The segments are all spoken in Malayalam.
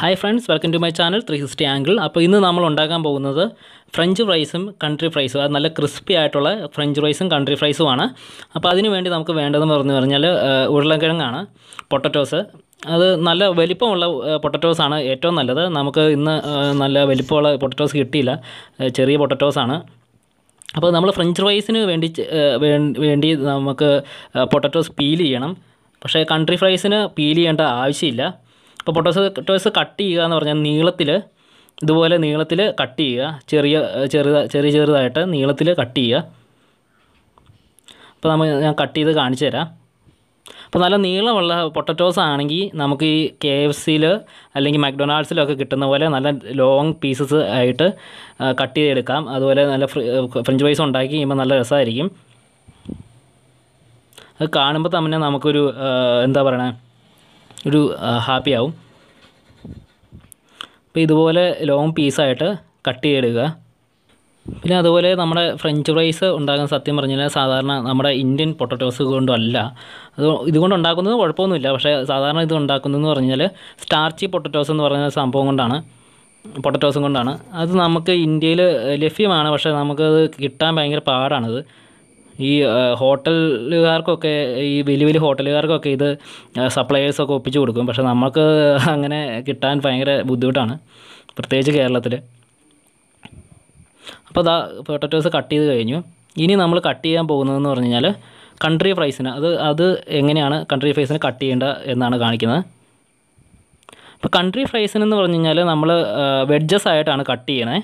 hi friends welcome to my channel three sixty angle അപ്പോൾ ഇന്ന് നമ്മൾ ഉണ്ടാക്കാൻ പോകുന്നത് ഫ്രഞ്ച് ഫ്രൈസും കൺട്രി ഫ്രൈസും അത് നല്ല ക്രിസ്പി ആയിട്ടുള്ള ഫ്രഞ്ച് ഫ്രൈസും കൺട്രി ഫ്രൈസുമാണ് അപ്പോൾ അതിന് വേണ്ടി നമുക്ക് വേണ്ടതെന്ന് പറഞ്ഞു കഴിഞ്ഞാൽ ഉരുളക്കിഴങ്ങാണ് പൊട്ടറ്റോസ് അത് നല്ല വലിപ്പമുള്ള പൊട്ടറ്റോസാണ് ഏറ്റവും നല്ലത് നമുക്ക് ഇന്ന് നല്ല വലിപ്പമുള്ള പൊട്ടറ്റോസ് കിട്ടിയില്ല ചെറിയ പൊട്ടറ്റോസാണ് അപ്പോൾ നമ്മൾ ഫ്രഞ്ച് ഫ്രൈസിന് വേണ്ടി വേണ്ടി നമുക്ക് പൊട്ടറ്റോസ് പീൽ ചെയ്യണം പക്ഷേ കൺട്രി ഫ്രൈസിന് പീൽ ചെയ്യേണ്ട ആവശ്യമില്ല അപ്പോൾ പൊട്ടോസ് കട്ട് ചെയ്യുക എന്ന് പറഞ്ഞാൽ നീളത്തിൽ ഇതുപോലെ നീളത്തിൽ കട്ട് ചെയ്യുക ചെറിയ ചെറിയ ചെറിയ ചെറുതായിട്ട് നീളത്തിൽ കട്ട് ചെയ്യുക അപ്പോൾ നമ്മൾ ഞാൻ കട്ട് ചെയ്ത് കാണിച്ചു തരാം അപ്പോൾ നല്ല നീളമുള്ള പൊട്ടറ്റോസ് ആണെങ്കിൽ നമുക്ക് ഈ കെ എഫ് സിയിൽ അല്ലെങ്കിൽ മക്ഡൊണാൾഡ്സിലൊക്കെ കിട്ടുന്ന പോലെ നല്ല ലോങ് പീസസ് ആയിട്ട് കട്ട് ചെയ്തെടുക്കാം അതുപോലെ നല്ല ഫ്രഞ്ച് ഫ്രൈസ് ഉണ്ടാക്കി കഴിയുമ്പോൾ നല്ല രസമായിരിക്കും അത് കാണുമ്പോൾ തന്നെ നമുക്കൊരു എന്താ പറയണേ ഒരു ഹാപ്പി ആവും അപ്പോൾ ഇതുപോലെ ലോങ് പീസായിട്ട് കട്ട് ചെയ്തെടുക്കുക പിന്നെ അതുപോലെ നമ്മുടെ ഫ്രഞ്ച് ഫ്രൈസ് ഉണ്ടാക്കുന്ന സത്യം പറഞ്ഞു കഴിഞ്ഞാൽ സാധാരണ നമ്മുടെ ഇന്ത്യൻ പൊട്ടറ്റോസ് കൊണ്ടല്ല അത് ഇതുകൊണ്ട് ഉണ്ടാക്കുന്നത് കുഴപ്പമൊന്നുമില്ല പക്ഷേ സാധാരണ ഇത് ഉണ്ടാക്കുന്നതെന്ന് കഴിഞ്ഞാൽ സ്റ്റാർച്ചി പൊട്ടറ്റോസ് എന്ന് പറയുന്ന സംഭവം കൊണ്ടാണ് പൊട്ടറ്റോസും കൊണ്ടാണ് അത് നമുക്ക് ഇന്ത്യയിൽ ലഭ്യമാണ് പക്ഷേ നമുക്കത് കിട്ടാൻ ഭയങ്കര പാടാണത് ഈ ഹോട്ടലുകാർക്കൊക്കെ ഈ വലിയ വലിയ ഹോട്ടലുകാർക്കൊക്കെ ഇത് സപ്ലയേഴ്സൊക്കെ ഒപ്പിച്ച് കൊടുക്കും പക്ഷേ നമുക്ക് അങ്ങനെ കിട്ടാൻ ഭയങ്കര ബുദ്ധിമുട്ടാണ് പ്രത്യേകിച്ച് കേരളത്തിൽ അപ്പോൾ അതാ പൊട്ടറ്റോസ് കട്ട് ചെയ്ത് കഴിഞ്ഞു ഇനി നമ്മൾ കട്ട് ചെയ്യാൻ പോകുന്നതെന്ന് പറഞ്ഞു കഴിഞ്ഞാൽ കൺട്രി ഫ്രൈസിന് അത് അത് എങ്ങനെയാണ് കൺട്രി ഫ്രൈസിന് കട്ട് ചെയ്യേണ്ട എന്നാണ് കാണിക്കുന്നത് അപ്പോൾ കൺട്രി ഫ്രൈസിനെന്ന് പറഞ്ഞു കഴിഞ്ഞാൽ നമ്മൾ വെഡ്ജസ് ആയിട്ടാണ് കട്ട് ചെയ്യണേ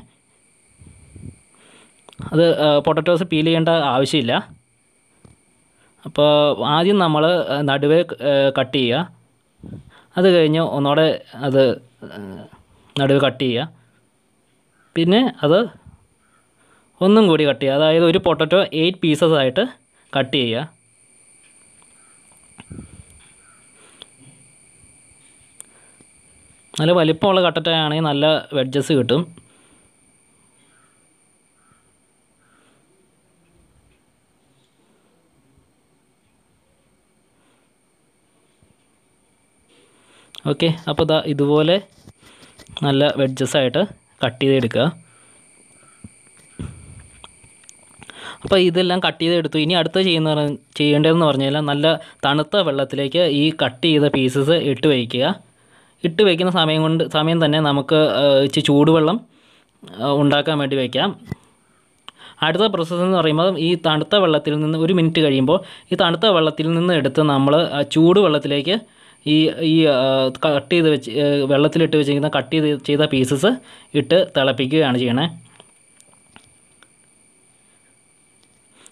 അത് പൊട്ടറ്റോസ് പീൽ ചെയ്യേണ്ട ആവശ്യമില്ല അപ്പോൾ ആദ്യം നമ്മൾ നടുവേ കട്ട് ചെയ്യുക അത് കഴിഞ്ഞ് ഒന്നുകൂടെ അത് നടുവ് കട്ട് ചെയ്യുക പിന്നെ അത് ഒന്നും കൂടി കട്ട് ചെയ്യുക അതായത് ഒരു പൊട്ടറ്റോ എയ്റ്റ് പീസസ് ആയിട്ട് കട്ട് ചെയ്യുക നല്ല വലിപ്പമുള്ള കട്ടറ്റയാണെങ്കിൽ നല്ല വെഡ്ജസ് കിട്ടും ഓക്കെ അപ്പോൾ ഇതാ ഇതുപോലെ നല്ല ആയിട്ട് കട്ട് ചെയ്തെടുക്കുക അപ്പോൾ ഇതെല്ലാം കട്ട് ചെയ്തെടുത്തു ഇനി അടുത്ത ചെയ്യുന്ന ചെയ്യേണ്ടതെന്ന് പറഞ്ഞു കഴിഞ്ഞാൽ നല്ല തണുത്ത വെള്ളത്തിലേക്ക് ഈ കട്ട് ചെയ്ത പീസസ് ഇട്ട് വയ്ക്കുക ഇട്ട് വയ്ക്കുന്ന സമയം കൊണ്ട് സമയം തന്നെ നമുക്ക് ഇച്ചിരി ചൂടുവെള്ളം ഉണ്ടാക്കാൻ വേണ്ടി വയ്ക്കാം അടുത്ത പ്രോസസ്സ് എന്ന് പറയുമ്പോൾ ഈ തണുത്ത വെള്ളത്തിൽ നിന്ന് ഒരു മിനിറ്റ് കഴിയുമ്പോൾ ഈ തണുത്ത വെള്ളത്തിൽ നിന്ന് എടുത്ത് നമ്മൾ ചൂടുവെള്ളത്തിലേക്ക് ഈ ഈ കട്ട് ചെയ്ത് വെച്ച് വെള്ളത്തിലിട്ട് വെച്ചിരിക്കുന്ന കട്ട് ചെയ്ത് ചെയ്ത പീസസ് ഇട്ട് തിളപ്പിക്കുകയാണ് ചെയ്യണേ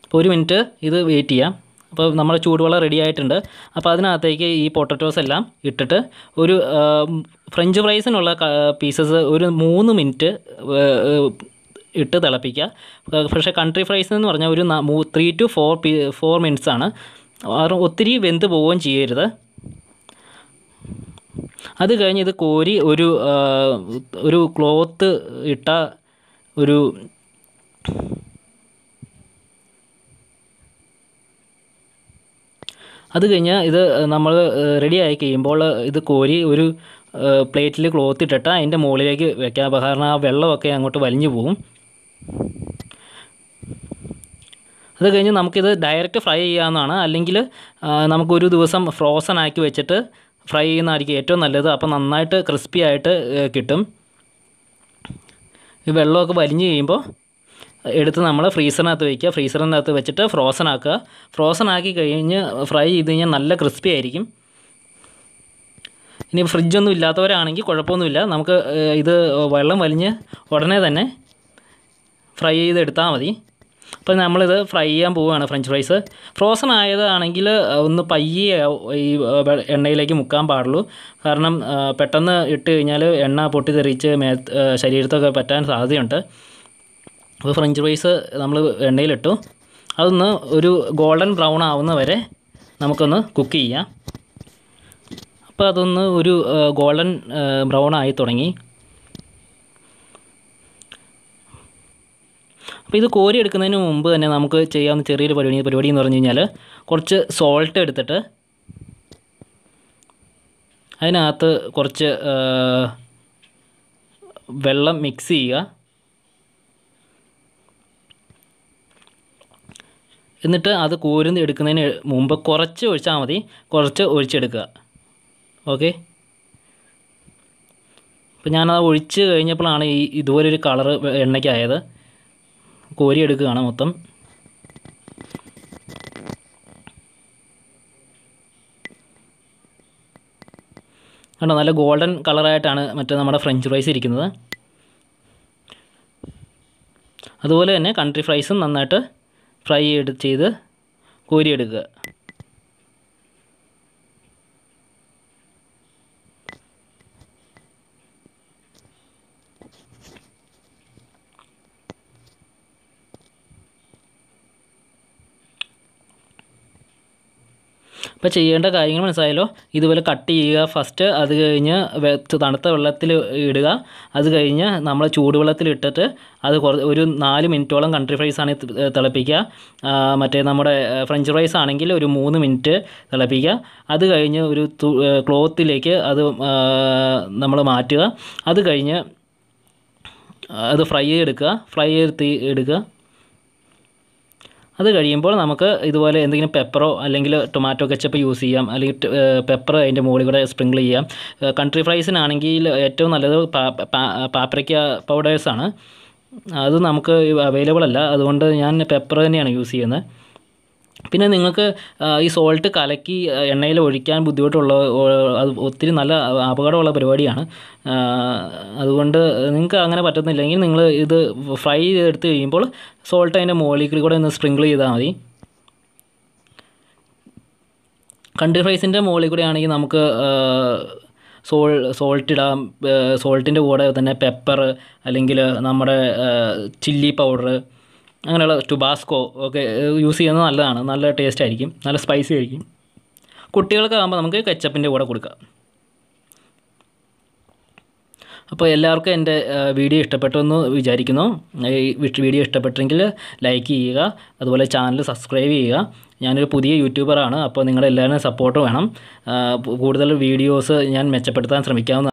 അപ്പോൾ ഒരു മിനിറ്റ് ഇത് വെയിറ്റ് ചെയ്യാം അപ്പോൾ നമ്മുടെ ചൂടുവെള്ളം റെഡി ആയിട്ടുണ്ട് അപ്പോൾ അതിനകത്തേക്ക് ഈ പൊട്ടറ്റോസ് എല്ലാം ഇട്ടിട്ട് ഒരു ഫ്രഞ്ച് ഫ്രൈസിനുള്ള പീസസ് ഒരു മൂന്ന് മിനിറ്റ് ഇട്ട് തിളപ്പിക്കുക പക്ഷേ കൺട്രി ഫ്രൈസ് എന്ന് പറഞ്ഞാൽ ഒരു ത്രീ ടു ഫോർ ഫോർ മിനിറ്റ്സാണ് ഒത്തിരി വെന്ത് പോവുകയും ചെയ്യരുത് അത് കഴിഞ്ഞ് ഇത് കോരി ഒരു ഒരു ക്ലോത്ത് ഇട്ട ഒരു അത് കഴിഞ്ഞാൽ ഇത് നമ്മൾ റെഡി ആയി കഴിയുമ്പോൾ ഇത് കോരി ഒരു പ്ലേറ്റിൽ ക്ലോത്ത് ഇട്ടിട്ട് അതിൻ്റെ മുകളിലേക്ക് വെക്കാം കാരണം ആ വെള്ളമൊക്കെ അങ്ങോട്ട് വലിഞ്ഞു പോകും അത് കഴിഞ്ഞ് നമുക്കിത് ഡയറക്റ്റ് ഫ്രൈ ചെയ്യാവുന്നതാണ് അല്ലെങ്കിൽ നമുക്കൊരു ദിവസം ഫ്രോസൺ ആക്കി വെച്ചിട്ട് ഫ്രൈ ചെയ്യുന്നതായിരിക്കും ഏറ്റവും നല്ലത് അപ്പോൾ നന്നായിട്ട് ക്രിസ്പി ആയിട്ട് കിട്ടും ഈ വെള്ളമൊക്കെ വലിഞ്ഞ് കഴിയുമ്പോൾ എടുത്ത് നമ്മൾ ഫ്രീസറിനകത്ത് വയ്ക്കുക ഫ്രീസറിനകത്ത് വെച്ചിട്ട് ഫ്രോസൺ ആക്കുക ഫ്രോസൺ ആക്കി കഴിഞ്ഞ് ഫ്രൈ ചെയ്ത് കഴിഞ്ഞാൽ നല്ല ക്രിസ്പി ആയിരിക്കും ഇനി ഫ്രിഡ്ജൊന്നും ഇല്ലാത്തവരാണെങ്കിൽ കുഴപ്പമൊന്നുമില്ല നമുക്ക് ഇത് വെള്ളം വലിഞ്ഞ് ഉടനെ തന്നെ ഫ്രൈ ചെയ്തെടുത്താൽ മതി അപ്പോൾ നമ്മളിത് ഫ്രൈ ചെയ്യാൻ പോവുകയാണ് ഫ്രഞ്ച് ഫ്രൈസ് ഫ്രോസൺ ആയതാണെങ്കിൽ ഒന്ന് പയ്യെ ഈ എണ്ണയിലേക്ക് മുക്കാൻ പാടുള്ളൂ കാരണം പെട്ടെന്ന് ഇട്ട് കഴിഞ്ഞാൽ എണ്ണ പൊട്ടിത്തെറിച്ച് മേ ശരീരത്തൊക്കെ പറ്റാൻ സാധ്യതയുണ്ട് അപ്പോൾ ഫ്രഞ്ച് ഫ്രൈസ് നമ്മൾ എണ്ണയിലിട്ടു അതൊന്ന് ഒരു ഗോൾഡൻ ബ്രൗൺ ആവുന്ന വരെ നമുക്കൊന്ന് കുക്ക് ചെയ്യാം അപ്പോൾ അതൊന്ന് ഒരു ഗോൾഡൻ ബ്രൗൺ ആയി തുടങ്ങി അപ്പോൾ ഇത് കോരി എടുക്കുന്നതിന് മുമ്പ് തന്നെ നമുക്ക് ചെയ്യാവുന്ന ചെറിയൊരു പരിപാടി പരിപാടി എന്ന് പറഞ്ഞു കഴിഞ്ഞാൽ കുറച്ച് സോൾട്ട് എടുത്തിട്ട് അതിനകത്ത് കുറച്ച് വെള്ളം മിക്സ് ചെയ്യുക എന്നിട്ട് അത് കോരുന്ന് എടുക്കുന്നതിന് മുമ്പ് കുറച്ച് ഒഴിച്ചാൽ മതി കുറച്ച് ഒഴിച്ചെടുക്കുക ഓക്കെ അപ്പോൾ ഞാനത് ഒഴിച്ച് കഴിഞ്ഞപ്പോഴാണ് ഈ ഇതുപോലൊരു കളറ് എണ്ണയ്ക്കായത് കോരിയെടുക്കുകയാണ് മൊത്തം കണ്ടോ നല്ല ഗോൾഡൻ കളറായിട്ടാണ് മറ്റേ നമ്മുടെ ഫ്രഞ്ച് ഫ്രൈസ് ഇരിക്കുന്നത് അതുപോലെ തന്നെ കൺട്രി ഫ്രൈസും നന്നായിട്ട് ഫ്രൈ ചെയ്ത് കോരിയെടുക്കുക അപ്പോൾ ചെയ്യേണ്ട കാര്യങ്ങൾ മനസ്സിലായല്ലോ ഇതുപോലെ കട്ട് ചെയ്യുക ഫസ്റ്റ് അത് കഴിഞ്ഞ് തണുത്ത വെള്ളത്തിൽ ഇടുക അത് കഴിഞ്ഞ് നമ്മൾ ചൂടുവെള്ളത്തിൽ ഇട്ടിട്ട് അത് ഒരു നാല് മിനിറ്റോളം കൺട്രി ഫ്രൈസ് ആണ് തിളപ്പിക്കുക മറ്റേ നമ്മുടെ ഫ്രഞ്ച് ഫ്രൈസ് ആണെങ്കിൽ ഒരു മൂന്ന് മിനിറ്റ് തിളപ്പിക്കുക അത് കഴിഞ്ഞ് ഒരു ക്ലോത്തിലേക്ക് അത് നമ്മൾ മാറ്റുക അത് കഴിഞ്ഞ് അത് ഫ്രൈ എടുക്കുക ഫ്രൈ എടുത്ത് എടുക്കുക അത് കഴിയുമ്പോൾ നമുക്ക് ഇതുപോലെ എന്തെങ്കിലും പെപ്പറോ അല്ലെങ്കിൽ ടൊമാറ്റോ കെച്ചപ്പ് യൂസ് ചെയ്യാം അല്ലെങ്കിൽ പെപ്പർ അതിൻ്റെ മുകളിൽ കൂടെ സ്പ്രിങ്കിൾ ചെയ്യാം കൺട്രി ഫ്രൈസിനാണെങ്കിൽ ഏറ്റവും നല്ലത് പാപ്രിക്ക പൗഡേഴ്സാണ് അത് നമുക്ക് അവൈലബിൾ അല്ല അതുകൊണ്ട് ഞാൻ പെപ്പർ തന്നെയാണ് യൂസ് ചെയ്യുന്നത് പിന്നെ നിങ്ങൾക്ക് ഈ സോൾട്ട് കലക്കി എണ്ണയിൽ ഒഴിക്കാൻ ബുദ്ധിമുട്ടുള്ള അത് ഒത്തിരി നല്ല അപകടമുള്ള പരിപാടിയാണ് അതുകൊണ്ട് നിങ്ങൾക്ക് അങ്ങനെ പറ്റുന്നില്ലെങ്കിൽ നിങ്ങൾ ഇത് ഫ്രൈ ചെയ്തെടുത്ത് കഴിയുമ്പോൾ സോൾട്ട് അതിൻ്റെ മുകളിൽ കൂടെ ഒന്ന് സ്പ്രിങ്കിൾ ചെയ്താൽ മതി കണ്ടി ഫ്രൈസിൻ്റെ മുകളിൽ കൂടെ ആണെങ്കിൽ നമുക്ക് സോൾ സോൾട്ട് ഇടാം സോൾട്ടിൻ്റെ കൂടെ തന്നെ പെപ്പർ അല്ലെങ്കിൽ നമ്മുടെ ചില്ലി പൗഡർ അങ്ങനെയുള്ള ടുബാസ്കോ ഒക്കെ യൂസ് ചെയ്യുന്നത് നല്ലതാണ് നല്ല ടേസ്റ്റ് ആയിരിക്കും നല്ല സ്പൈസി ആയിരിക്കും കുട്ടികൾക്ക് ആകുമ്പോൾ നമുക്ക് കച്ചപ്പിൻ്റെ കൂടെ കൊടുക്കാം അപ്പോൾ എല്ലാവർക്കും എൻ്റെ വീഡിയോ ഇഷ്ടപ്പെട്ടെന്ന് വിചാരിക്കുന്നു ഈ വീഡിയോ ഇഷ്ടപ്പെട്ടെങ്കിൽ ലൈക്ക് ചെയ്യുക അതുപോലെ ചാനൽ സബ്സ്ക്രൈബ് ചെയ്യുക ഞാനൊരു പുതിയ യൂട്യൂബറാണ് അപ്പോൾ നിങ്ങളെല്ലാവരും സപ്പോർട്ട് വേണം കൂടുതൽ വീഡിയോസ് ഞാൻ മെച്ചപ്പെടുത്താൻ ശ്രമിക്കാവുന്ന